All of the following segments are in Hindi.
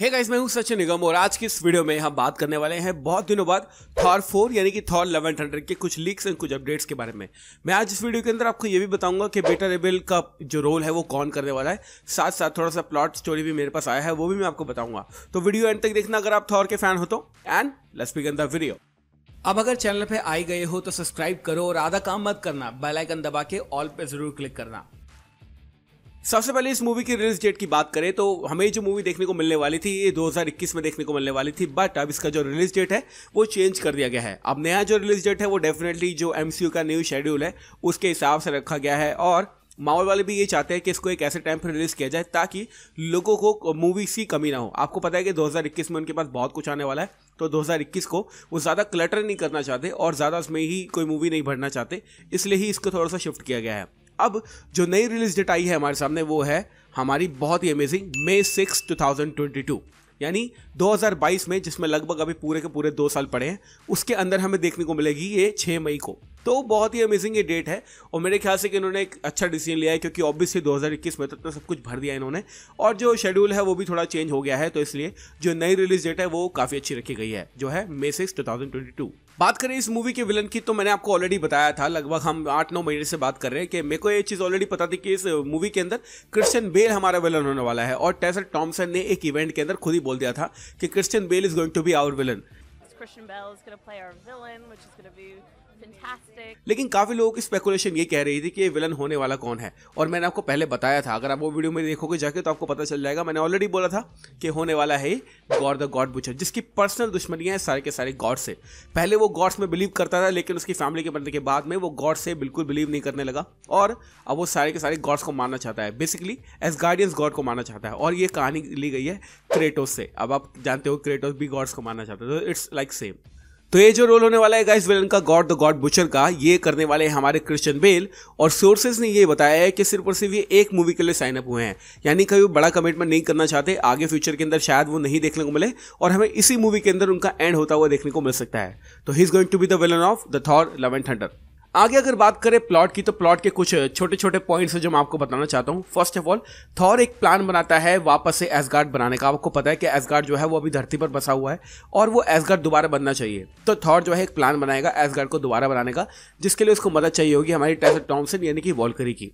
हे गाइस मैं हूं सचिन निगम और आज की इस वीडियो में हम बात करने वाले हैं बहुत दिनों बाद थॉर फोर यानी कि थॉर हंड्रेड के कुछ लीक्स एंड कुछ अपडेट्स के बारे में मैं आज इस वीडियो के अंदर आपको ये भी बताऊंगा कि बेटा रेबेल का जो रोल है वो कौन करने वाला है साथ साथ थोड़ा सा प्लॉट स्टोरी भी मेरे पास आया है वो भी मैं आपको बताऊंगा तो वीडियो एंड तक देखना अगर आप थॉर के फैन हो तो and let's begin the video अब अगर चैनल पे आई गए हो तो सब्सक्राइब करो और आधा काम मत करना बेल आइकन दबा के ऑल पे जरूर क्लिक करना सबसे पहले इस मूवी की रिलीज डेट की बात करें तो हमें जो मूवी देखने को मिलने वाली थी ये 2021 में देखने को मिलने वाली थी बट अब इसका जो रिलीज डेट है वो चेंज कर दिया गया है अब नया जो रिलीज डेट है वो डेफिनेटली जो एम का न्यू शेड्यूल है उसके हिसाब से रखा गया है और माहौल वाले भी ये चाहते हैं कि इसको एक ऐसे टाइम पर रिलीज किया जाए ताकि लोगों को मूवीज की कमी ना हो आपको पता है कि 2021 में उनके पास बहुत कुछ आने वाला है तो 2021 को वो ज़्यादा क्लटर नहीं करना चाहते और ज़्यादा उसमें ही कोई मूवी नहीं भरना चाहते इसलिए ही इसको थोड़ा सा शिफ्ट किया गया है अब जो नई रिलीज डेट आई है हमारे सामने वो है हमारी बहुत ही amazing May six two thousand twenty two यानी 2022 में जिसमें लगभग अभी पूरे के पूरे दो साल पड़े हैं उसके अंदर हमें देखने को मिलेगी ये 6 मई को तो वो बहुत ही अमेजिंग ये डेट है और मेरे ख्याल से कि इन्होंने एक अच्छा डिसीजन लिया है क्योंकि ऑब्वियसली 2021 में तो इतना तो सब कुछ भर दिया इन्होंने और जो शेड्यूल है वो भी थोड़ा चेंज हो गया है तो इसलिए जो नई रिलीज डेट है वो काफ़ी अच्छी रखी गई है जो है मे सिक्स टू बात करें इस मूवी के विलन की तो मैंने आपको ऑलरेडी बताया था लगभग हम आठ नौ महीने से बात कर रहे हैं कि मेरे को ये चीज़ ऑलरेडी पता थी कि इस मूवी के अंदर क्रिश्चियन बेल हमारा विलन होने वाला है और टेसर टॉमसन ने एक इवेंट के अंदर खुद ही बोल दिया था कि Christian Bale is going to be our villain Christian Bale is going to play our villain, which is going to be लेकिन काफी लोगों की स्पेकुलेशन ये कह रही थी कि ये विलन होने वाला कौन है और मैंने आपको पहले बताया था अगर आप वो वीडियो में देखोगे जाके तो आपको पता चल जाएगा मैंने ऑलरेडी बोला था कि होने वाला है गॉड द गॉड बुचर जिसकी पर्सनल दुश्मनियां है सारे के सारे गॉड से पहले वो गॉड्स में बिलीव करता था लेकिन उसकी फैमिली के बनने के बाद में वो गॉड से बिल्कुल बिलीव नहीं करने लगा और अब वो सारे के सारे गॉड्स को मानना चाहता है बेसिकली एज गार्डियंस गॉड को मानना चाहता है और ये कहानी ली गई है क्रेटोस से अब आप जानते हो क्रेटोस भी गॉड्स को मानना चाहता है तो इट्स लाइक सेम तो ये जो रोल होने वाला है गाइस विलन का गॉड द गॉड बुचर का ये करने वाले हैं हमारे क्रिश्चियन बेल और सोर्सेज ने ये बताया है कि सिर्फ और सिर्फ ये एक मूवी के लिए साइन अप हुए हैं यानी कभी बड़ा कमिटमेंट नहीं करना चाहते आगे फ्यूचर के अंदर शायद वो नहीं देखने को मिले और हमें इसी मूवी के अंदर उनका एंड होता हुआ देखने को मिल सकता है तो he is going to be the villain of the Thor Love and Thunder आगे अगर बात करें प्लॉट की तो प्लॉट के कुछ छोटे छोटे पॉइंट्स हैं जो मैं आपको बताना चाहता हूँ फर्स्ट ऑफ ऑल थॉर एक प्लान बनाता है वापस से एसगार्ड बनाने का आपको पता है कि एसगार्ड जो है वो अभी धरती पर बसा हुआ है और वो एसगार्ड दोबारा बनना चाहिए तो थॉर जो है एक प्लान बनाएगा एसगार्ड को दोबारा बनाने का जिसके लिए उसको मदद चाहिए होगी हमारी टेस्ट टॉमसन यानी कि वॉलकरी की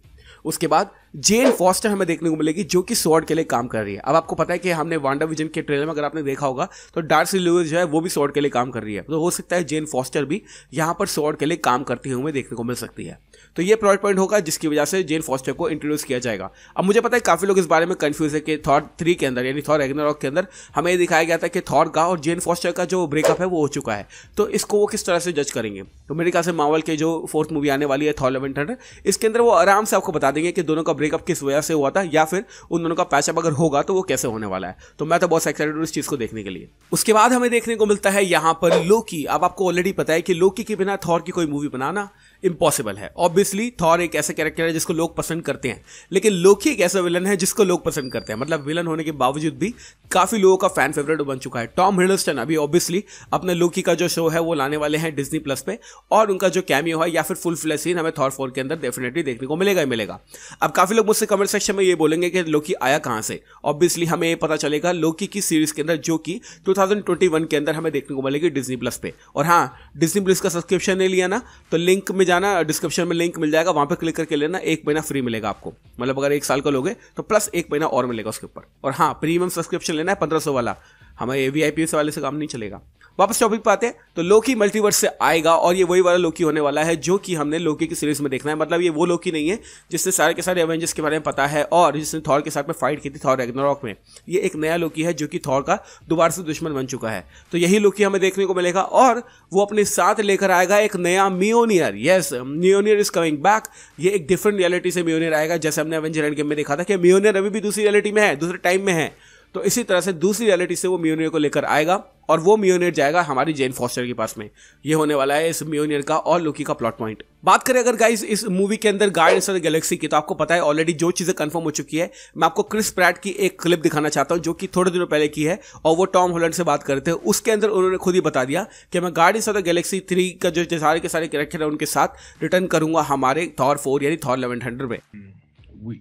उसके बाद जेन फॉस्टर हमें देखने को मिलेगी जो कि स्वॉर्ड के लिए काम कर रही है अब आपको पता है कि हमने वांडा विजन के ट्रेलर में अगर आपने देखा होगा तो डार्स लूज जो है वो भी स्वॉर्ड के लिए काम कर रही है तो हो सकता है जेन फॉस्टर भी यहाँ पर स्वॉर्ड के लिए काम करते हुए देखने को मिल सकती है तो ये प्लॉट पॉइंट होगा जिसकी वजह से जेन फॉस्टर को इंट्रोड्यूस किया जाएगा अब मुझे पता है काफ़ी लोग इस बारे में कन्फ्यूज है कि थॉर थ्री के अंदर यानी थॉर एग्नरॉक के अंदर हमें दिखाया गया था कि थॉर का और जेन फॉस्टर का जो ब्रेकअप है वो हो चुका है तो इसको वो किस तरह से जज करेंगे तो मेरे ख्याल से मावल के जो फोर्थ मूवी आने वाली है थॉल एवं थंडर इसके अंदर वो आराम से आपको बता देंगे कि दोनों का ब्रेकअप किस वजह से हुआ था या फिर उन दोनों का पैचअप अगर होगा तो वो कैसे होने वाला है तो मैं तो बहुत एक्साइटेड हूँ इस चीज़ को देखने के लिए उसके बाद हमें देखने को मिलता है यहाँ पर लोकी अब आपको ऑलरेडी पता है कि लोकी के बिना थॉर की कोई मूवी बनाना इम्पॉसिबल है ऑब्वियसली थॉर एक ऐसा कैरेक्टर है जिसको लोग पसंद करते हैं लेकिन लोकी एक ऐसा विलन है जिसको लोग पसंद करते हैं मतलब विलन होने के बावजूद भी काफ़ी लोगों का फैन फेवरेट बन चुका है टॉम हिडलस्टन अभी ऑब्वियसली अपने लोकी का जो शो है वो लाने वाले हैं डिजनी प्लस पे और उनका जो कैमियो है या फिर फुल फ्लैश सीन हमें थॉर फोर के अंदर डेफिनेटली देखने को मिलेगा ही मिलेगा अब काफ़ी लोग मुझसे कमेंट सेक्शन में ये बोलेंगे कि लोकी आया कहाँ से ऑब्वियसली हमें ये पता चलेगा लोकी की सीरीज के अंदर जो कि टू के अंदर हमें देखने को मिलेगी डिजनी प्लस पे और हाँ डिजनी प्लस का सब्सक्रिप्शन नहीं लिया ना तो लिंक में जाना डिस्क्रिप्शन में लिंक मिल जाएगा वहां पर क्लिक करके लेना एक महीना फ्री मिलेगा आपको मतलब अगर एक साल का लोगे तो प्लस एक महीना और मिलेगा उसके ऊपर और हाँ प्रीमियम सब्सक्रिप्शन लेना है पंद्रह वाला हमारे ए वाले से काम नहीं चलेगा वापस टॉपिक पाते हैं तो लोकी मल्टीवर्स से आएगा और ये वही वाला लोकी होने वाला है जो कि हमने लोकी की सीरीज में देखना है मतलब ये वो लोकी नहीं है जिसने सारे के सारे एवेंजर्स के बारे में पता है और जिसने थॉर के साथ में फाइट की थी थॉर रेगनरॉक में ये एक नया लोकी है जो कि थॉर का दोबारा से दुश्मन बन चुका है तो यही लोकी हमें देखने को मिलेगा और वो अपने साथ लेकर आएगा एक नया millionaire yes millionaire is coming back ये एक डिफरेंट रियलिटी से मियोनियर आएगा जैसे हमने एवेंजर एंड गेम में देखा था कि मियोनियर अभी भी दूसरी रियलिटी में है दूसरे टाइम में है तो इसी तरह से दूसरी रियलिटी से वो म्यूनियर को लेकर आएगा और वो म्यूनियर जाएगा हमारी जेन फॉस्टर के पास में ये होने वाला है इस म्यूनियर का और लुकी का प्लॉट पॉइंट बात करें अगर गाइस इस मूवी के अंदर गार्डियंस ऑफ द गैलेक्सी की तो आपको पता है ऑलरेडी जो चीज़ें कंफर्म हो चुकी है मैं आपको क्रिस प्रैट की एक क्लिप दिखाना चाहता हूं जो कि थोड़े दिनों पहले की है और वो टॉम होलैंड से बात करते हैं उसके अंदर उन्होंने खुद ही बता दिया कि मैं guardians of the galaxy three का जो सारे के सारे कैरेक्टर है उनके साथ रिटर्न करूंगा हमारे थॉर फोर यानी थॉर इलेवन हंड्रेड में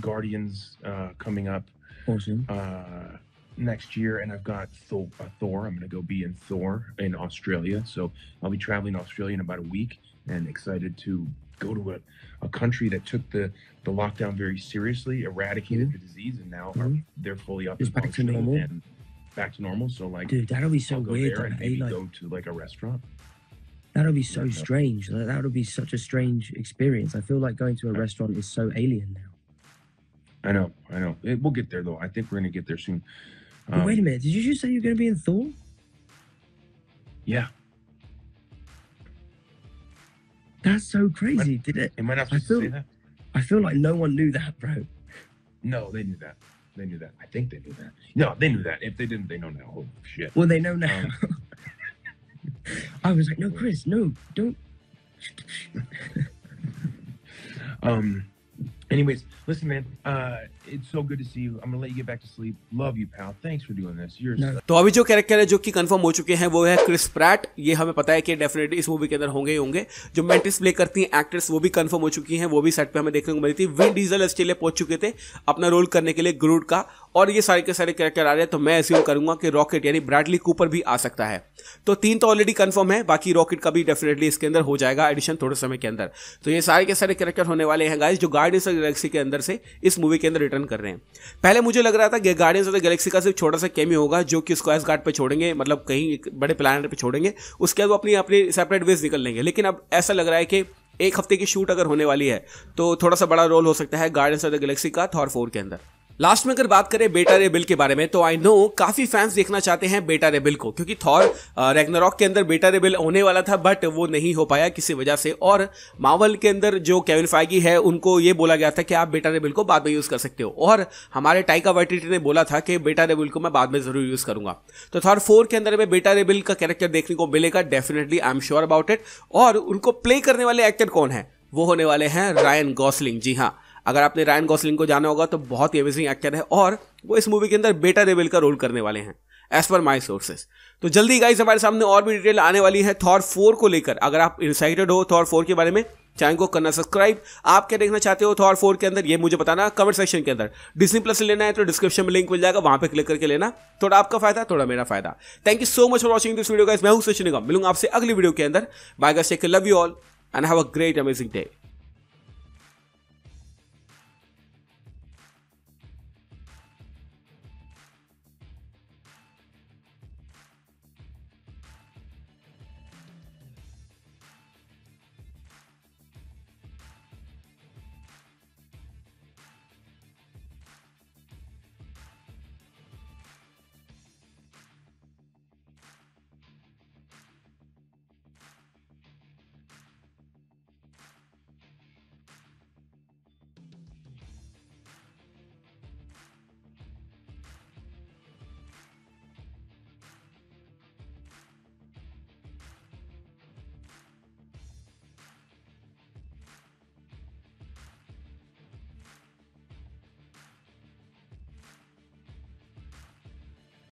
Guardians uh, coming up awesome. uh, next year, and I've got Thor, uh, Thor. I'm going to go be in Thor in Australia, so I'll be traveling Australia in about a week, and excited to go to a, a country that took the, the lockdown very seriously, eradicated mm-hmm. the disease, and now mm-hmm. are, they're fully up it's and back to normal. And back to normal. So like, dude, that'll be so I'll go weird. There and maybe like, go to like a restaurant. That'll be so yeah. strange. Like, that'll be such a strange experience. I feel like going to a restaurant is so alien now. I know, I know. It, we'll get there though. I think we're gonna get there soon. Um, wait a um, minute. Did you just say you're gonna be in Thor? Yeah. That's so crazy. did it? Am I not supposed I feel, to say that? I feel like no one knew that, bro. No, they knew that. They knew that. I think they knew that. No, they knew that. If they didn't, they know now. Holy shit. Well, they know now. Um, I was like, no, Chris, no, don't. um. Anyways, Listen, man, uh, it's so good to see you. I'm gonna let you get back to sleep. Love you, pal. Thanks for doing this. You're no. तो अभी जो कैरेक्टर है जो कि कंफर्म हो चुके हैं वो है क्रिस प्रैट ये हमें पता है कि डेफिनेटली इस मूवी के अंदर होंगे ही होंगे जो मेंटिस प्ले करती हैं एक्ट्रेस वो भी कंफर्म हो चुकी हैं वो भी सेट पे हमें देखने को मिली थी विन डीजल ऑस्ट्रेलिया पहुंच चुके थे अपना रोल करने के लिए ग्रूड का और ये सारे के सारे कैरेक्टर आ रहे हैं तो मैं एस्यूम करूंगा कि रॉकेट यानी ब्रैडली कूपर भी आ सकता है तो तीन तो ऑलरेडी कंफर्म है बाकी रॉकेट का भी डेफिनेटली इसके अंदर हो जाएगा एडिशन थोड़े समय के अंदर तो ये सारे के सारे कैरेक्टर होने वाले हैं गाइस जो गार्डियंस ऑफ गैलेक्सी के अंदर अंदर से इस मूवी के अंदर रिटर्न कर रहे हैं पहले मुझे लग रहा था गार्डियंस ऑफ द गैलेक्सी का सिर्फ छोटा सा केमी होगा जो कि उसको गार्ड पर छोड़ेंगे मतलब कहीं बड़े प्लानट पर छोड़ेंगे उसके बाद वो अपनी अपनी सेपरेट वेज निकल लेंगे लेकिन अब ऐसा लग रहा है कि एक हफ्ते की शूट अगर होने वाली है तो थोड़ा सा बड़ा रोल हो सकता है गार्डियंस ऑफ द गैलेक्सी का थॉर फोर के अंदर लास्ट में अगर बात करें बेटा रे बिल के बारे में तो आई नो काफी फैंस देखना चाहते हैं बेटा रे बिल को क्योंकि थॉर रेगनरॉक के अंदर बेटा रे बिल होने वाला था बट वो नहीं हो पाया किसी वजह से और मावल के अंदर जो केविन फाइगी है उनको ये बोला गया था कि आप बेटा रे बिल को बाद में यूज कर सकते हो और हमारे टाइका वर्टिटी ने बोला था कि बेटा रे बिल को मैं बाद में जरूर यूज करूंगा तो थॉर फोर के अंदर में बेटा रे बिल का कैरेक्टर देखने को मिलेगा definitely I am sure about it और उनको प्ले करने वाले एक्टर कौन है वो होने वाले हैं रायन गौसलिंग जी हाँ अगर आपने रायन गौसलिंग को जाना होगा तो बहुत ही अमेजिंग एक्टर है और वो इस मूवी के अंदर बेटा रेबेल का रोल करने वाले हैं एज पर माई सोर्सेस तो जल्दी गाइज हमारे सामने और भी डिटेल आने वाली है थॉर फोर को लेकर अगर आप इंसाइटेड हो थॉर फोर के बारे में चैनल को करना सब्सक्राइब आप क्या देखना चाहते हो थॉर फोर के अंदर ये मुझे बताना कमेंट सेक्शन के अंदर डिस्नी प्लस लेना है तो डिस्क्रिप्शन में लिंक मिल जाएगा वहां पे क्लिक करके लेना थोड़ा आपका फायदा थोड़ा मेरा फायदा thank you so much for watching this video guys मैं हूं सचिन निगम मिलूंगा आपसे अगली वीडियो के अंदर bye guys take love you all and have a great amazing day